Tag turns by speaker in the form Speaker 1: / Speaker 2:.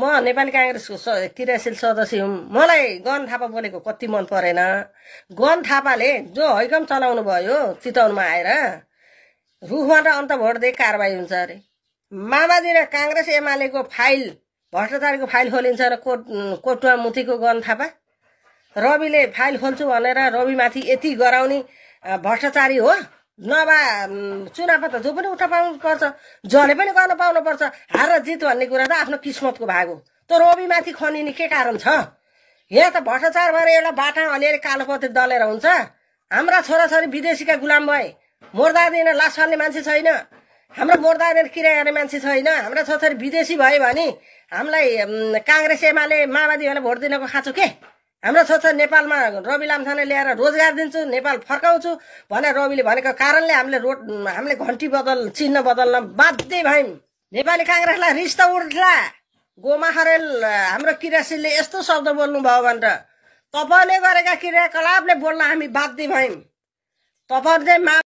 Speaker 1: म नेपाली काङ्ग्रेसको स क्रियाशील सदस्य हुँ मलाई गन थापा बोलेको कति मन परेन गन थापाले जो हैकम चलाउनु भयो चितवनमा आएर रुखबाट अन्त भोट दिए कारवाही हुन्छ अरे माओवादी र काङ्ग्रेस एमालेको फाइल भ्रष्टाचारको फाइल खोलिन्छ र कोट कोटुवा मुथीको गन थापा रविले फाइल खोल्छु भनेर रविमाथि यति गराउने भ्रष्टाचारी हो नभए चुनावमा त जो पनि उठ पाउनुपर्छ जले पनि गर्न पाउनुपर्छ हार र जित भन्ने कुरा त आफ्नो किस्मतको भाग हो रोबी रोबीमाथि खनिने के कारण छ यहाँ त भ्रष्टाचार भएर एउटा बाटा अलिअलि कालोपत्र दलेर हुन्छ हाम्रा छोराछोरी विदेशीका गुलाम भए मोर्दा दिन लास फाल्ने मान्छे छैन हाम्रो मोर्दादिन किरा गर्ने मान्छे छैन हाम्रा छोराछोरी विदेशी भयो भने हामीलाई काङ्ग्रेस एमाले माओवादी भोट दिनको खाँचो के हाम्रो छ नेपालमा रवि लाम्छाने ल्याएर रोजगार दिन्छु नेपाल फर्काउँछु भनेर रविले भनेको कारणले हामीले रोड हामीले घन्टी बदल चिन्ह बदल्न बाध्य भयौँ नेपाली काङ्ग्रेसलाई रिस त उठ्ला हरेल हाम्रो किरासीले यस्तो शब्द बोल्नु भयो भनेर तपाईँले गरेका क्रियाकलापले बोल्न हामी बाध्य भयौँ तपाईँले मा